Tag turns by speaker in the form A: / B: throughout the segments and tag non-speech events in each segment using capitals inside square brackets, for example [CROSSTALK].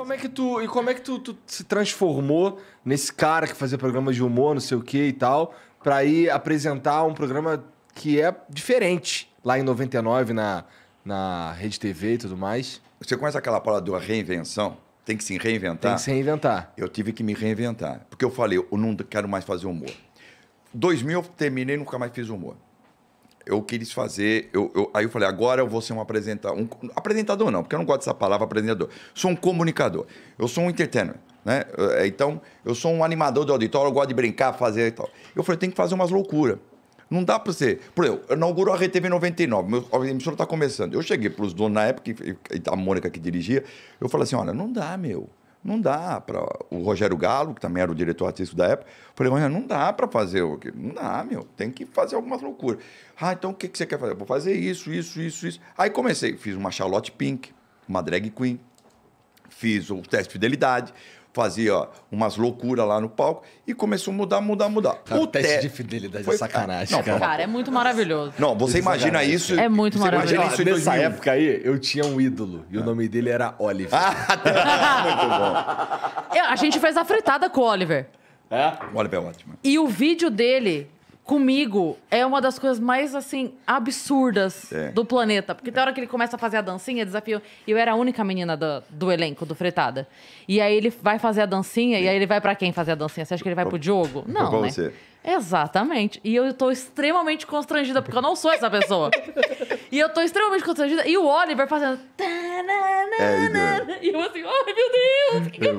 A: como é que tu, e como é que tu, tu se transformou nesse cara que fazia programas de humor, não sei o que e tal, pra ir apresentar um programa que é diferente lá em 99 na, na Rede TV e tudo mais? Você conhece aquela palavra da reinvenção? Tem que se reinventar? Tem que se reinventar. Eu tive que me reinventar. Porque eu falei, eu não quero mais fazer humor. 2000 eu terminei e nunca mais fiz humor eu quis fazer. Eu, eu, aí eu falei, agora eu vou ser um apresentador. Um, apresentador não, porque eu não gosto dessa palavra apresentador. Sou um comunicador. Eu sou um entertainer. Né? Eh, então, eu sou um animador de auditório, eu gosto de brincar, fazer e tal. Eu falei, tem que fazer umas loucuras. Não dá para você. Por exemplo, eu inauguro a RTV 99, meu, a emissora está começando. Eu cheguei para os donos na época, a Mônica que dirigia, eu falei assim: olha, não dá, meu não dá para. O Rogério Galo, que também era o diretor artístico da época, falei, Rogério, não dá para fazer o quê? Não dá, meu. Tem que fazer algumas loucuras. Ah, então o que, que você quer fazer? Vou fazer isso, isso, isso, isso. Aí comecei, fiz uma Charlotte Pink, uma drag queen, fiz o teste de fidelidade, fazia umas loucuras lá no palco e começou a mudar, mudar, mudar. Cara, o teste te... de fidelidade é foi... é sacanagem. Não, cara. cara.
B: é muito maravilhoso. Não, você é imagina isso. É muito maravilhoso. Imagina isso Nessa época
A: aí, eu tinha um ídolo e ah. o nome dele era Oliver. Ah, [LAUGHS] tá. muito bom.
B: a gente fez a fritada com o Oliver.
A: É? O Oliver é ótimo.
B: E o vídeo dele comigo é uma das coisas mais, assim, absurdas é. do planeta. Porque tem hora que ele começa a fazer a dancinha, desafio. e Eu era a única menina do, do elenco, do Fretada. E aí ele vai fazer a dancinha, e aí ele vai para quem fazer a dancinha? Você acha que ele vai pro Diogo? Não, né? Você. Exatamente. E eu tô extremamente constrangida, porque eu não sou essa pessoa. e eu tô extremamente constrangida. E o Oliver fazendo. É, e eu assim, ai oh, meu Deus,
A: que, que eu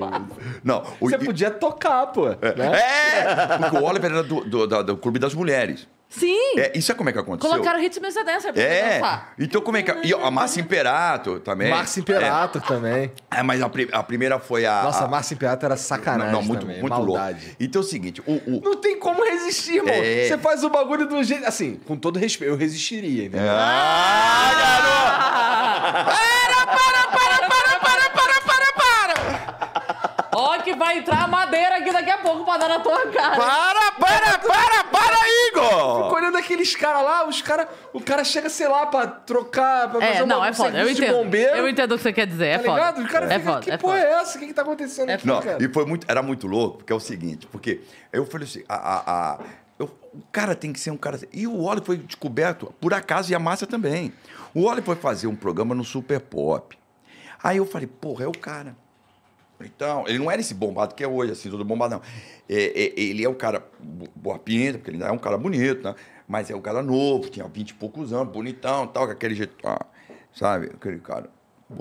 A: Não, o... Você podia tocar, pô. É, né? é! Porque o Oliver era do, do, do, do Clube das Mulheres.
B: Sim. É,
A: isso é como é que aconteceu. Colocaram
B: Hits ritmo Dancer pra é. dançar.
A: Então como é que... E, ó, a Márcia Imperato também. Márcia Imperato é. também. É, mas a, a, primeira foi a... Nossa, a Márcia Imperato era sacanagem Não, não muito, também. muito Maldade. louco. Então é o seguinte, o, o... Não tem como resistir, irmão. É... Você faz o bagulho do jeito... Assim, com todo respeito, eu resistiria, entendeu? Ah, garoto!
B: Ah! vai entrar madeira aqui daqui a pouco pra dar na tua cara. Para,
A: para, para, para, Igor! Fico
B: olhando aqueles caras lá, os cara, o cara chega, sei lá, pra trocar, pra é, fazer não, uma, é um foda. Eu entendo. bombeiro. Eu entendo o que você quer dizer, é tá foda. Ligado? O cara é fica, foda, que é porra é essa? O que, que tá acontecendo é aqui, não, cara? E
A: foi muito, era muito louco, porque é o seguinte, porque eu falei assim, a... a, a eu, o cara tem que ser um cara. E o óleo foi descoberto, por acaso, e a Márcia também. O óleo foi fazer um programa no Super Pop. Aí eu falei, porra, é o cara. Então, ele não era esse bombado que é hoje, assim, todo bombado, não. É, é, ele é um cara boa pinta, porque ele ainda é um cara bonito, né? Mas é um cara novo, tinha vinte e poucos anos, bonitão tal, com aquele jeito, ah, sabe? Aquele cara,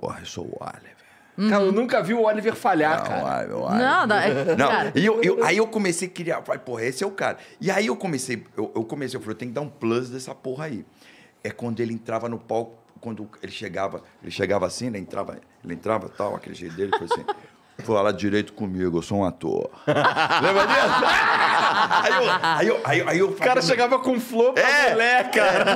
A: porra, eu sou o Oliver. Uhum. Cara, eu nunca vi o Oliver falhar, não, cara. O Oliver, Não, é não. É, não. E eu, eu, aí eu comecei a criar, falei, porra, esse é o cara. E aí eu comecei, eu, eu comecei, eu falei, eu tenho que dar um plus dessa porra aí. É quando ele entrava no palco, quando ele chegava, ele chegava assim, ele né, entrava, ele entrava tal, aquele jeito dele, foi assim... [LAUGHS] falar direito comigo, eu sou um ator. [LAUGHS] Lembra disso? aí, eu, aí, eu, aí, eu, O cara chegava com flor pra é, mulher, é. cara.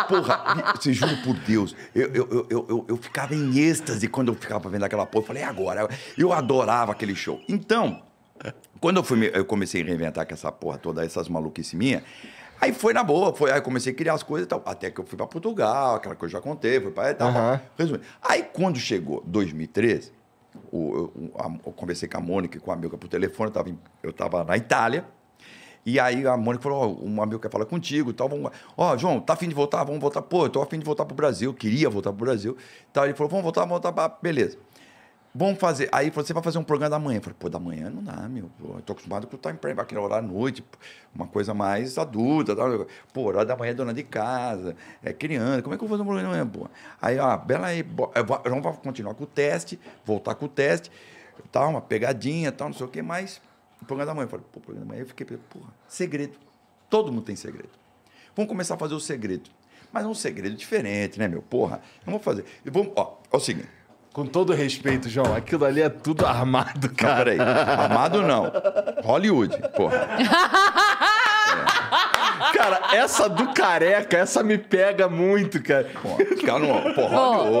A: É. [LAUGHS] porra, você juro por Deus, eu, eu, eu, eu, eu ficava em êxtase quando eu ficava vendo aquela porra. Eu falei, é agora? Eu adorava aquele show. Então, quando eu, fui, eu comecei a reinventar com essa porra toda, essas maluquices minhas Aí foi na boa, foi, aí comecei a criar as coisas e tal. Até que eu fui para Portugal, aquela coisa que eu já contei, fui para tal. Uhum. Resumindo. Aí quando chegou 2013, eu, eu conversei com a Mônica e com a Milka por telefone, eu tava, em, eu tava na Itália. E aí a Mônica falou: oh, um amigo quer falar contigo tal. Vamos... Ó, oh, João, tá afim de voltar? Vamos voltar. Pô, eu tô afim de voltar pro Brasil, queria voltar pro Brasil. Então Ele falou: Vamos voltar, vamos voltar. Pra... Beleza. Vamos fazer. Aí você vai fazer um programa da manhã. Eu falei, pô, da manhã não dá, meu. Pô, eu tô acostumado com o time frame, aquele horário à noite, uma coisa mais adulta. Tal. Pô, horário da manhã é dona de casa, é criança. Como é que eu vou fazer um programa da manhã, pô? Aí, ó, bela aí, vamos continuar com o teste, voltar com o teste, tal, uma pegadinha, tal, não sei o quê, mas o programa da manhã. Eu falei, pô, programa da manhã. Eu fiquei, porra, segredo. Todo mundo tem segredo. Vamos começar a fazer o segredo. Mas é um segredo diferente, né, meu? Porra, vamos fazer. Vamos, ó, é o seguinte. Com todo respeito, João, aquilo ali é tudo armado, cara. Não, peraí. Armado não. Hollywood, porra. É. Cara, essa do careca, essa me pega muito, cara. Pô, não, porra, tá. não,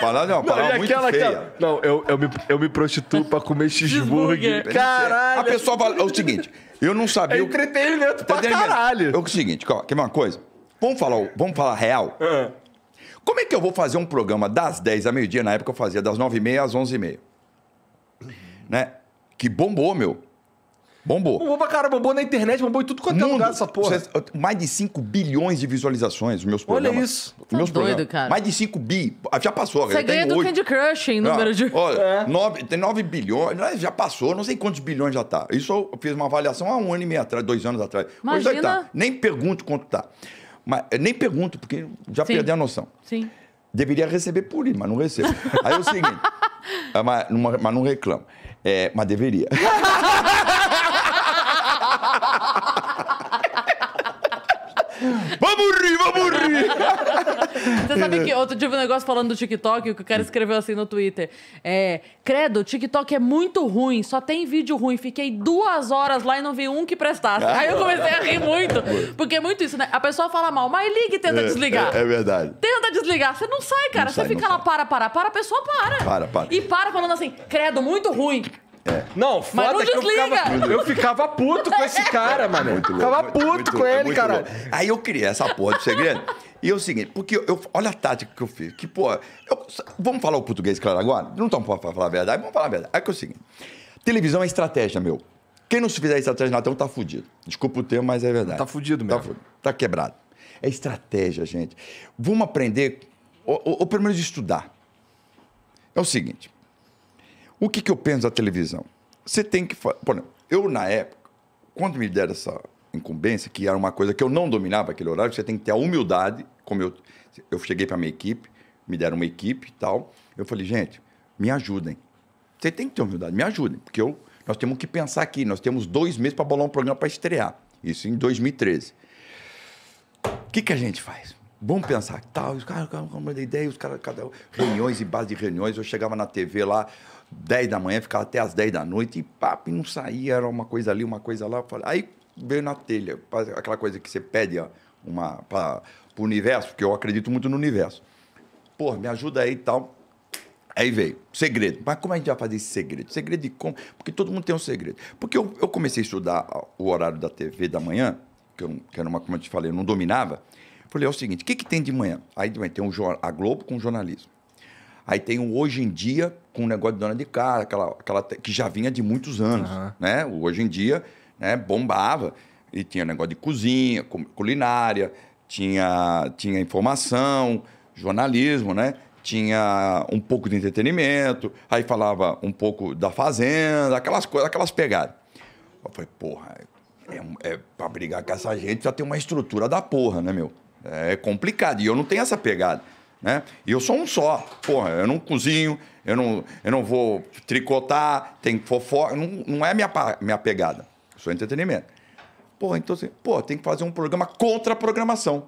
A: parada não, parada não, muito aquela, feia. não, eu, eu, me, eu me prostituo pra comer cheeseburger. Caralho. A pessoa fala, é o seguinte, eu não sabia... É entretenimento eu, pra caralho. É o seguinte, quer ver uma coisa? Vamos falar, vamos falar real? Uhum. Como é que eu vou fazer um programa das 10 à meio-dia? Na época eu fazia das 9h30 às 11h30. Né? Que bombou, meu. Bombou. Bombou pra cara, bombou na internet, bombou em tudo quanto é Mundo, é lugar essa porra. Cê, mais de 5 bilhões de visualizações os meus programas. Olha isso. Tá meus doido, programas. cara. Mais de 5 bi. Ah, já passou. Você ganha do 8.
B: Candy Crush em ah, número ah, de... Olha, é.
A: 9, tem 9 bilhões. Né, já passou, não sei quantos bilhões já tá. Isso eu fiz uma avaliação há um ano e meio atrás, dois anos atrás. Imagina... Hoje tá. Nem pergunto quanto tá. Mas nem pergunto, porque já Sim. perdi a noção. Sim. Deveria receber por isso, mas não recebo. Aí é o seguinte, [LAUGHS] ah, mas, mas não reclamo. É, mas deveria. [LAUGHS] Vamos rir, vamos rir!
B: Você sabe que outro dia eu um negócio falando do TikTok, o que o cara escreveu assim no Twitter. É, credo, TikTok é muito ruim, só tem vídeo ruim. Fiquei duas horas lá e não vi um que prestasse. Aí eu comecei a rir muito, porque é muito isso, né? A pessoa fala mal, mas liga e tenta é, desligar. É, é, verdade. Tenta desligar, você não sai, cara. Não você sai, fica lá, sai. para, para, para, a pessoa para. Para, para. E para falando assim, credo, muito ruim.
A: É. Não, foda mas não que eu ficava, eu ficava, puto com esse cara, mano. Muito louco, ficava puto muito, com ele, é cara. Aí eu criei essa porra do segredo. E é o seguinte, porque eu, olha a tática que eu fiz. Que, pô, eu, vamos falar o português, claro, agora? Não estamos para falar a verdade, vamos falar a verdade. É que é o seguinte: televisão é estratégia, meu. Quem não se fizer estratégia na tela tá fudido. Desculpa o termo, mas é verdade. Tá fudido tá mesmo. Tá, fudido. tá quebrado. É estratégia, gente. Vamos aprender, ou, ou, ou pelo menos estudar. É o seguinte: o que, que eu penso da televisão? Você tem que. fazer. Né, eu, na época, quando me deram essa incumbência, que era uma coisa que eu não dominava aquele horário, você tem que ter a humildade, como eu. Eu cheguei para minha equipe, me deram uma equipe e tal. Eu falei, gente, me ajudem. Você tem que ter humildade, me ajudem, porque eu, nós temos que pensar aqui, nós temos dois meses para bolar um programa para estrear. Isso em 2013. O que, que a gente faz? Vamos pensar, tal, os caras, como ideia, os caras, cada reuniões e base de reuniões, eu chegava na TV lá, 10 da manhã, ficava até as 10 da noite e papo, e não saía, era uma coisa ali, uma coisa lá. Aí veio na telha, aquela coisa que você pede uma, para o universo, porque eu acredito muito no universo. Pô, me ajuda aí e tal. Aí veio, segredo. Mas como a gente vai fazer esse segredo? Segredo de como? Porque todo mundo tem um segredo. Porque eu, eu comecei a estudar o horário da TV da manhã, que, eu, que era uma, como eu te falei, eu não dominava. Falei, é o seguinte, o que, que tem de manhã? Aí de manhã tem um, a Globo com jornalismo. Aí tem um Hoje em Dia com um negócio de dona de casa, aquela, aquela que já vinha de muitos anos, uhum. né? Hoje em dia, né, bombava e tinha negócio de cozinha, culinária, tinha tinha informação, jornalismo, né? Tinha um pouco de entretenimento, aí falava um pouco da fazenda, aquelas coisas, aquelas pegadas. Eu falei, porra, é, é, é para brigar com essa gente já tem uma estrutura da porra, né, meu? É complicado. E eu não tenho essa pegada, né? E eu sou um só. Porra, eu não cozinho, eu não, eu não vou tricotar, tem fofoca. Não, não é minha, minha pegada. Eu sou entretenimento. Pô, então assim, pô, tem que fazer um programa contra a programação.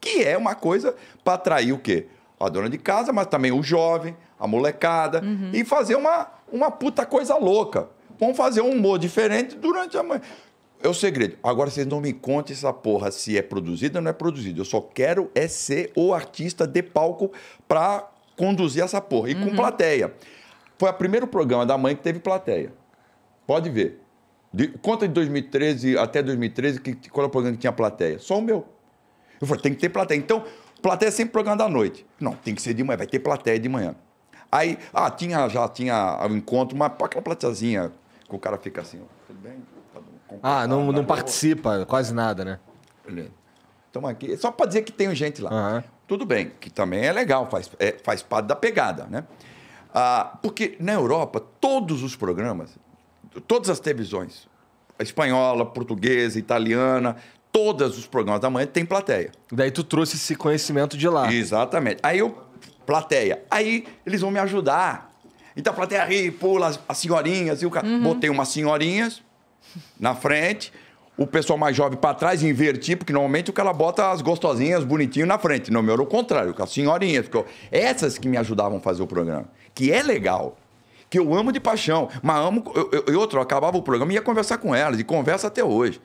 A: Que é uma coisa para atrair o quê? A dona de casa, mas também o jovem, a molecada. Uhum. E fazer uma, uma puta coisa louca. Vamos fazer um humor diferente durante a manhã. É o segredo. Agora vocês não me contem essa porra se é produzida ou não é produzida. Eu só quero é ser o artista de palco para conduzir essa porra. E uhum. com plateia. Foi o primeiro programa da mãe que teve plateia. Pode ver. De, conta de 2013 até 2013, que, qual era o programa que tinha plateia? Só o meu. Eu falei, tem que ter plateia. Então, plateia é sempre programa da noite. Não, tem que ser de manhã, vai ter plateia de manhã. Aí, ah, tinha, já tinha o um encontro, mas aquela plateazinha que o cara fica assim, tudo bem? Tá bom, ah, não, não participa quase nada, né? Beleza. Estamos aqui. Só para dizer que tem gente lá. Uhum. Tudo bem, que também é legal, faz, é, faz parte da pegada, né? Ah, porque na Europa, todos os programas, todas as televisões, espanhola, portuguesa, italiana, todos os programas da manhã tem plateia. Daí tu trouxe esse conhecimento de lá. Exatamente. Aí eu, plateia. Aí eles vão me ajudar. Então a plateia ri, pula as, as senhorinhas. E o cara... Uhum. Botei umas senhorinhas na frente o pessoal mais jovem para trás e invertir, porque normalmente o cara bota as gostosinhas, bonitinho na frente. no meu era o contrário, com as senhorinhas. Porque eu, essas que me ajudavam a fazer o programa, que é legal, que eu amo de paixão, mas amo. e eu, outro, eu acabava o programa e ia conversar com elas, e conversa até hoje.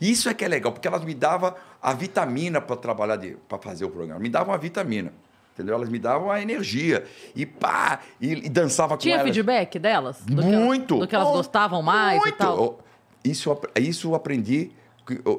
A: Isso é que é legal, porque elas me davam a vitamina para trabalhar, para fazer o programa. Me davam a vitamina. Entendeu? Elas me davam a energia. E pá! E, e dançava Tinha com elas. Tinha
B: feedback delas? Do muito! Que, do que elas gostavam mais muito. e tal?
A: Isso, isso eu aprendi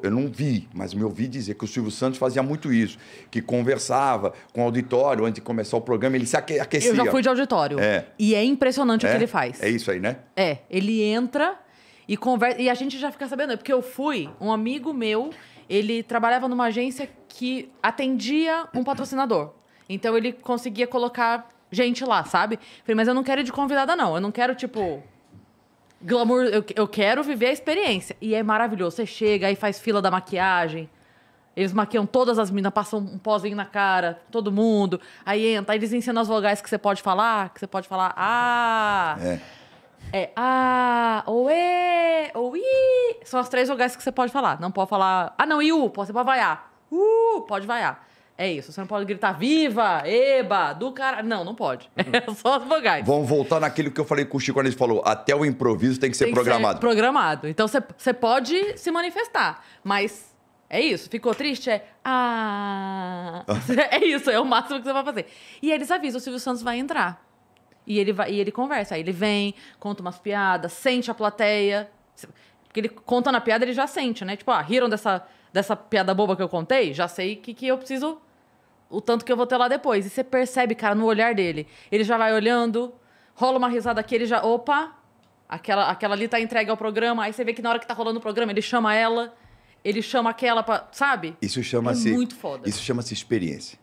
A: eu não vi, mas me ouvi dizer que o Silvio Santos fazia muito isso, que conversava com o auditório antes de começar o programa, ele se aquecia. Eu já fui de auditório. É. E
B: é impressionante é? o que é? ele faz. É isso aí, né? É, ele entra e conversa e a gente já fica sabendo, é porque eu fui, um amigo meu, ele trabalhava numa agência que atendia um patrocinador. Então ele conseguia colocar gente lá, sabe? Falei, mas eu não quero ir de convidada não, eu não quero tipo glamour, eu, eu quero viver a experiência. E é maravilhoso. Você chega, aí faz fila da maquiagem. Eles maquiam todas as minas, passam um pozinho na cara, todo mundo. Aí entra, aí eles ensinam as vogais que você pode falar, que você pode falar ah. É. É ah, ou é ou i. São as três vogais que você pode falar. Não pode falar. Ah, não, iu, você pode vaiar. Uh, pode vaiar. É isso. Você não pode gritar viva, eba, do cara. Não, não pode. [LAUGHS] É só as vogais. Vamos
A: voltar naquilo que eu falei com o Chico quando ele falou: até o improviso tem que ser tem que programado. Ser
B: programado. Então você pode se manifestar, mas é isso. Ficou triste? É. Ah. [LAUGHS] é isso, é o máximo que você vai fazer. E eles avisam: o Silvio Santos vai entrar. E ele, vai, e ele conversa. Aí ele vem, conta umas piadas, sente a plateia. Porque ele conta na piada, ele já sente, né? Tipo, ah, riram dessa, dessa piada boba que eu contei? Já sei que, que eu preciso o tanto que eu vou ter lá depois. E você percebe, cara, no olhar dele. Ele já vai olhando, rola uma risada aqui, ele já. Opa! Aquela, aquela ali tá entregue ao programa. Aí você vê que na hora que tá rolando o programa, ele chama ela, ele chama aquela pra. Sabe? Isso é chama-se. É muito foda. Isso
A: chama-se experiência.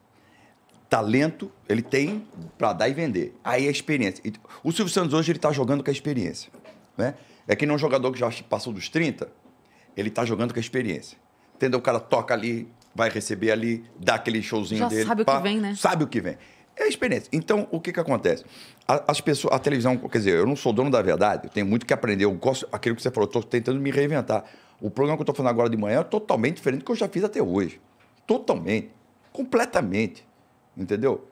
A: Talento, ele tem para dar e vender. Aí é experiência. O Silvio Santos hoje, ele tá jogando com a experiência. Né? É que nem um jogador que já passou dos 30, ele tá jogando com a experiência. Entendeu? O cara toca ali, vai receber ali, dá aquele showzinho Já dele. Sabe pá, o que vem, né? Sabe o que vem. É a experiência. Então, o que, que acontece? A, as pessoas, a televisão, quer dizer, eu não sou dono da verdade, eu tenho muito que aprender. Eu gosto, aquilo que você falou, estou tentando me reinventar. O programa que eu estou falando agora de manhã é totalmente diferente do que eu já fiz até hoje. Totalmente. Completamente. Entendeu?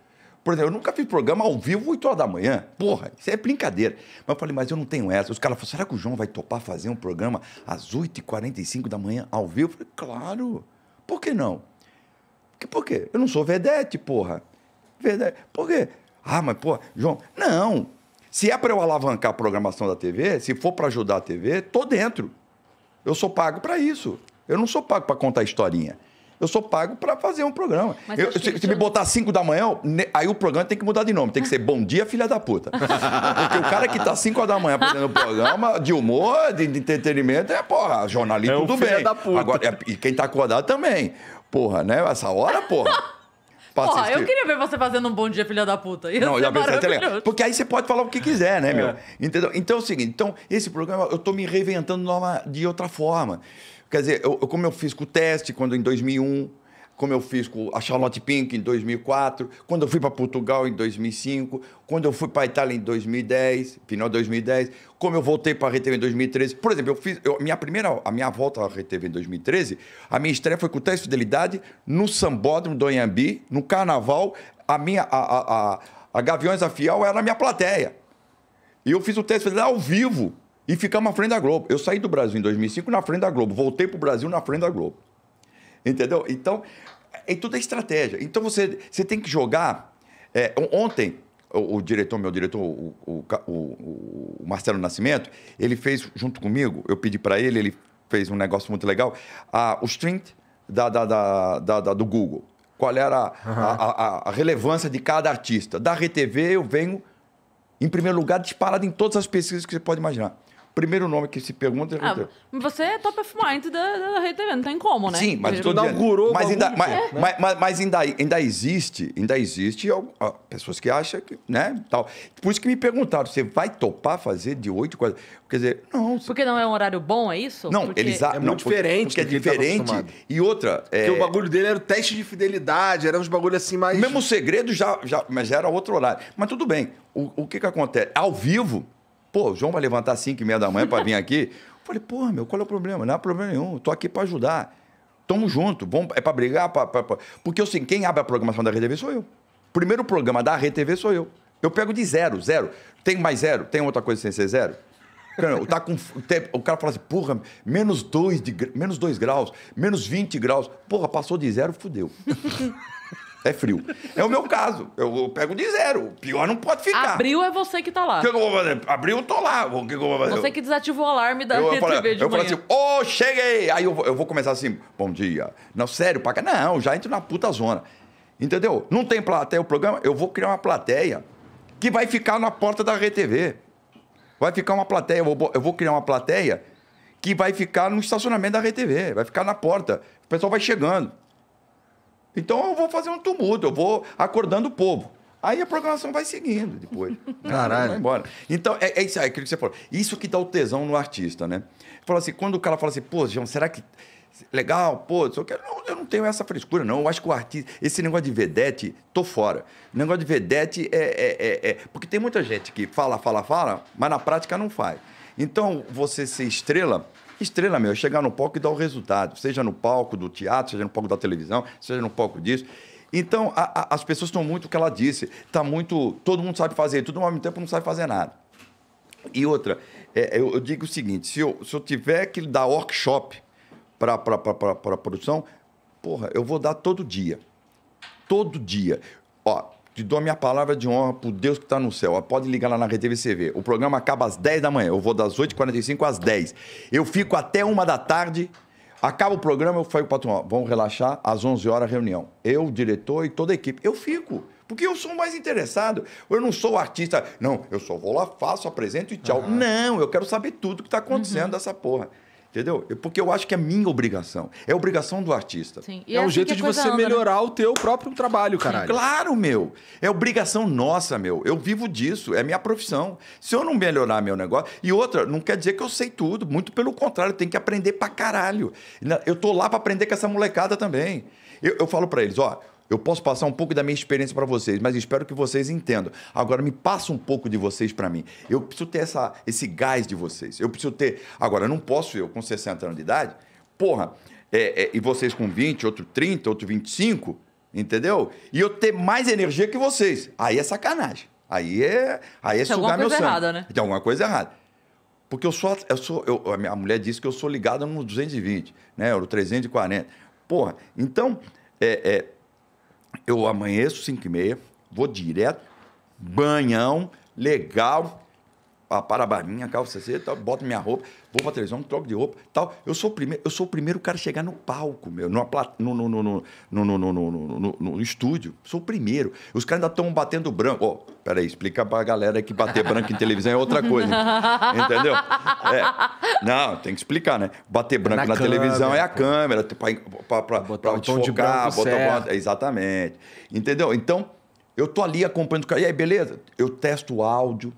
A: Por exemplo, eu nunca fiz programa ao vivo 8 horas da manhã. Porra, isso é brincadeira. Mas eu falei, mas eu não tenho essa. Os caras falaram, será que o João vai topar fazer um programa às 8h45 da manhã ao vivo? Eu falei, claro. Por que não? Porque, por quê? Eu não sou vedete, porra. Vedete. Por quê? Ah, mas, porra, João. Não. Se é para eu alavancar a programação da TV, se for para ajudar a TV, tô dentro. Eu sou pago para isso. Eu não sou pago para contar historinha. Eu sou pago para fazer um programa. Eu, se, se, me é botar 5 da manhã, aí o programa tem que mudar de nome. Tem que ser Bom Dia, Filha da Puta. Porque o cara que tá 5 da manhã fazendo programa de humor, de, entretenimento, é, porra, jornalista, é tudo bem. Agora, e quem tá acordado também. Porra, né? Essa hora, porra. Porra, eu
B: queria ver você fazendo um bom dia, filha da puta. Ia não, é legal.
A: Porque aí você pode falar o que quiser, né, é. meu? Entendeu? Então é o seguinte, então, esse programa eu tô me reinventando de outra forma. Quer dizer, eu, como eu fiz com o teste quando em 2001 como eu fiz com a Charlotte Pink em 2004, quando eu fui para Portugal em 2005, quando eu fui para Itália em 2010, final de 2010, como eu voltei para a RTV em 2013. Por exemplo, eu fiz eu, minha primeira, a minha volta à RTV em 2013, a minha estreia foi com o Teste Fidelidade no Sambódromo do Anhambi, no Carnaval, a minha a, a, a, a Gaviões Afial era a minha plateia. E eu fiz o Teste Fidelidade ao vivo e ficamos na frente da Globo. Eu saí do Brasil em 2005 na frente da Globo, voltei para o Brasil na frente da Globo. Entendeu? Então, é, é, tudo é estratégia. Então, você, você tem que jogar. É, ontem, o, o, diretor, meu diretor, o, o, o, Marcelo Nascimento, ele fez junto comigo, eu pedi para ele, ele fez um negócio muito legal, a, o string da, da, da, da, do Google. Qual era a, a, a, relevância de cada artista. Da RTV, eu venho em primeiro lugar disparado em todas as pesquisas que você pode imaginar primeiro nome que se pergunta é ah,
B: Você é top of mind da, da, Rede TV, não tem como, né? Sim, mas, dizendo, inaugurou mas, ainda, mas, é. mas,
A: mas, mas, ainda, ainda existe, ainda existe ó, pessoas que acham que, né, tal. Por isso que me perguntaram, você vai topar fazer de oito coisas? Quer dizer,
B: não. Porque não é um horário bom,
A: é isso? Não, porque... eles... É não, muito diferente. Porque, é diferente. e outra... É... Porque o bagulho dele era o teste de fidelidade, era uns bagulhos assim mais... O mesmo segredo já, já... Mas já era outro horário. Mas tudo bem. O, o que que acontece? Ao vivo Pô, o João vai levantar às 5 e meia da manhã para vir aqui. [LAUGHS] Eu falei, pô, meu, qual é o problema? Não há problema nenhum, Tô aqui para ajudar. Tamo junto, vamos, é para brigar, pra, pra, pra... porque assim, quem abre a programação da RedeTV sou eu. Primeiro programa da RedeTV sou eu. Eu pego de zero, zero. Tem mais zero? Tem outra coisa sem ser zero? Tá com, o cara fala assim, porra, menos 2 menos dois graus, menos 20 graus. Porra, passou de zero, fudeu. [LAUGHS] É frio. É o meu caso. Eu, eu pego de zero. Pior não pode ficar. Abril
B: é você que tá lá. O que, eu vou fazer?
A: Abril eu tô lá. O que, eu vou fazer? Você
B: que desativou o alarme da eu, eu falo, Eu falo assim,
A: ô, oh, cheguei! Aí eu, vou, eu vou começar assim, bom dia. Não, sério, paga. Não, já entro na puta zona. Entendeu? Não tem plateia o programa, eu vou criar uma plateia que vai ficar na porta da RTV. Vai ficar uma plateia, eu vou, eu vou criar uma plateia que vai ficar no estacionamento da RTV, vai ficar na porta. O pessoal vai chegando. Então eu vou fazer um tumulto, eu vou acordando o povo. Aí a programação vai seguindo depois. [LAUGHS] Caralho. Vai embora. Então, é, é isso aí, é aquilo que você falou. Isso que dá o tesão no artista, né? Fala assim, quando o cara fala assim, pô, João, será que. Legal, pô, eu, quero, não, eu não tenho essa frescura, não. Eu acho que o artista. Esse negócio de vedete, tô fora. O negócio de vedete é, é, é. é. Porque tem muita gente que fala, fala, fala, mas na prática não faz. Então, você ser estrela Estrela, meu, é chegar no palco e dar o resultado, seja no palco do teatro, seja no palco da televisão, seja no palco disso. Então, a, a, as pessoas estão muito o que ela disse, está muito. Todo mundo sabe fazer, tudo ao mesmo tempo não sabe fazer nada. E outra, é, eu, eu, digo o seguinte: se eu, se eu tiver que dar workshop para a produção, porra, eu vou dar todo dia. Todo dia. Ó, te dou a minha palavra de honra pro Deus que está no céu. Ah, pode ligar lá na TVCv. O programa acaba às 10 da manhã. Eu vou das 8h45 às 10. Eu fico até uma da tarde. Acaba o programa, eu falo para o patrão, vamos relaxar, às 11 horas reunião. Eu, diretor e toda a equipe. Eu fico. Porque eu sou mais interessado. Eu não sou artista. Não, eu só vou lá, faço, apresento e tchau. Uhum. Não, eu quero saber tudo que está acontecendo uhum. dessa porra. Entendeu? Porque eu acho que é minha obrigação. É obrigação do artista. Sim. E é assim um jeito é de você anda, né? melhorar né? o teu próprio trabalho, caralho. Sim, claro, meu. É obrigação nossa, meu. Eu vivo disso. É minha profissão. Se eu não melhorar meu negócio... E outra, não quer dizer que eu sei tudo. Muito pelo contrário. Tem que aprender pra caralho. Eu tô lá pra aprender com essa molecada também. Eu, eu falo para eles, ó... Eu posso passar um pouco da minha experiência para vocês, mas espero que vocês entendam. Agora me passa um pouco de vocês para mim. Eu preciso ter essa, esse gás de vocês. Eu preciso ter. Agora, não posso eu, com 60 anos de idade, porra, é, é, e vocês com 20, outro 30, outro 25, entendeu? E eu ter mais energia que vocês. Aí é sacanagem. Aí é, aí é sugar meu sangue. Tem alguma coisa errada, né? Tem alguma coisa errada. Porque eu sou, eu sou eu, a minha mulher disse que eu sou ligado no 220, né? Ou 340. Porra, então, é, é eu amanheço 5 e meia, vou direto, banhão, legal, a parabar calça C, tal, boto minha roupa, vou pra televisão, troco de roupa, tal. Eu sou o primeiro, eu sou o primeiro cara a chegar no palco, meu, numa plat... no, no, no, no, no, no, no, no, no, estúdio. Sou o primeiro. Os caras ainda estão batendo branco. Ó, oh, peraí, explica pra galera que bater branco em televisão é outra coisa.
B: Entendeu? É.
A: Não, tem que explicar, né? Bater branco na, na câmera, televisão é a pô. câmera, pra, pra, botar pra um tom de branco botar Exatamente. Entendeu? Então, eu tô ali acompanhando o cara. E aí, beleza? Eu testo o áudio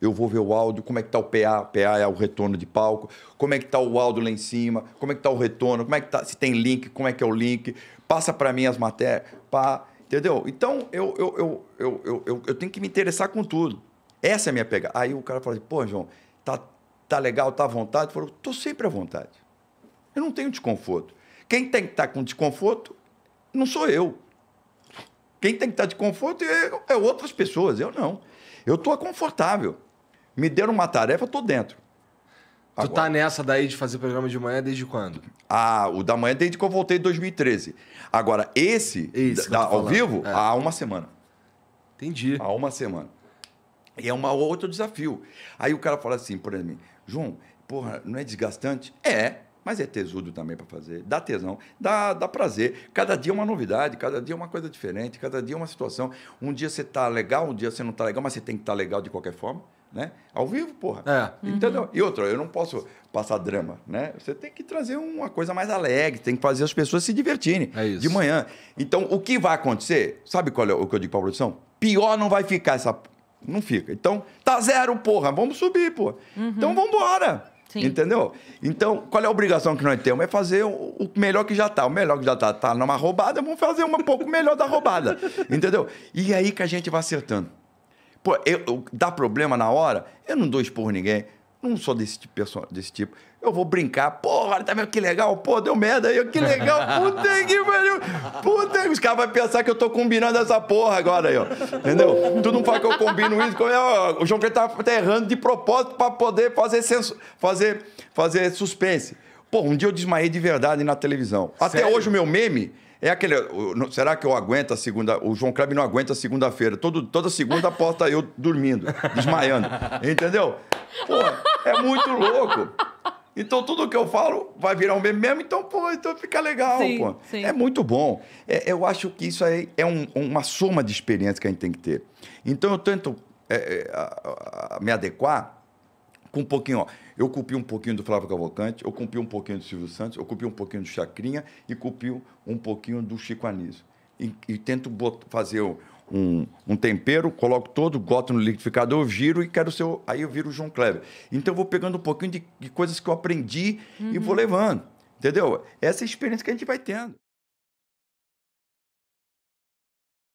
A: eu vou ver o áudio, como é que está o PA, PA é o retorno de palco, como é que está o áudio lá em cima, como é que está o retorno, como é que tá, se tem link, como é que é o link, passa para mim as matérias, pá, entendeu? Então, eu, eu, eu, eu, eu, eu, eu, tenho que me interessar com tudo. Essa é a minha pega. Aí o cara fala assim, pô, João, tá, tá legal, tá à vontade? Eu falo, tô sempre à vontade. Eu não tenho desconforto. Quem tem que estar tá com desconforto não sou eu. Quem tem que estar tá de conforto é, é outras pessoas, eu não. Eu estou confortável. Me deram uma tarefa, eu tô dentro. Tu tá Agora. tá nessa daí de fazer programa de manhã desde quando? Ah, o da manhã desde que eu voltei em 2013. Agora, esse, esse é da, ao vivo, é. há uma semana. Entendi. Há uma semana. E é um outro desafio. Aí o cara fala assim, por exemplo, João, porra, não é desgastante? É, mas é tesudo também para fazer. Dá tesão, dá, dá prazer. Cada dia é uma novidade, cada dia é uma coisa diferente, cada dia é uma situação. Um dia você tá legal, um dia você não tá legal, mas você tem que estar tá legal de qualquer forma né? Ao vivo, porra. É. Entendeu? Uhum. E outra, eu não posso passar drama, né? Você tem que trazer uma coisa mais alegre, tem que fazer as pessoas se divertirem é de manhã. Então, o que vai acontecer? Sabe qual é o que eu digo para a produção? Pior não vai ficar essa. Não fica. Então, tá zero, porra. Vamos subir, porra. Uhum. Então, vamos embora. Sim. Entendeu? Então, qual é a obrigação que nós temos? É fazer o melhor que já está. O melhor que já está tá, tá numa roubada, vamos fazer um pouco melhor da roubada. [LAUGHS] Entendeu? E aí que a gente vai acertando. Pô, eu, eu, dá problema na hora? Eu não dou expor ninguém. Não sou desse tipo, desse tipo. Eu vou brincar. Pô, olha, tá vendo que legal? Pô, deu merda aí. Que legal. [LAUGHS] Puta que pariu. Puta Os caras vão pensar que eu tô combinando essa porra agora aí, ó. Entendeu? tu não fala que eu combino isso. Eu, o João que tá, tá, errando de propósito pra poder fazer, senso, fazer, fazer suspense. Pô, um dia eu desmaiei de verdade na televisão. Sério? Até hoje o meu meme é aquele. Será que eu aguento a segunda? O João Kleber não aguenta a segunda-feira. Toda segunda porta eu dormindo, [LAUGHS] desmaiando. Entendeu? Pô, é muito louco. Então tudo que eu falo vai virar um meme mesmo, então, pô, então fica legal, sim, pô. Sim. É muito bom. É, eu acho que isso aí é um, uma soma de experiência que a gente tem que ter. Então eu tento é, é a, a, a me adequar com um pouquinho, ó, eu copio um pouquinho do Flávio Cavalcante, eu copio um pouquinho do Silvio Santos, eu copio um pouquinho do Chacrinha e copio um pouquinho do Chico Anísio. E, e tento fazer um, um, tempero, coloco todo, boto no liquidificador, giro e quero ser. Aí eu viro o João Kleber. Então eu vou pegando um pouquinho de, de coisas que eu aprendi uhum. e vou uhum. levando. Entendeu? Essa é a experiência que a gente vai tendo.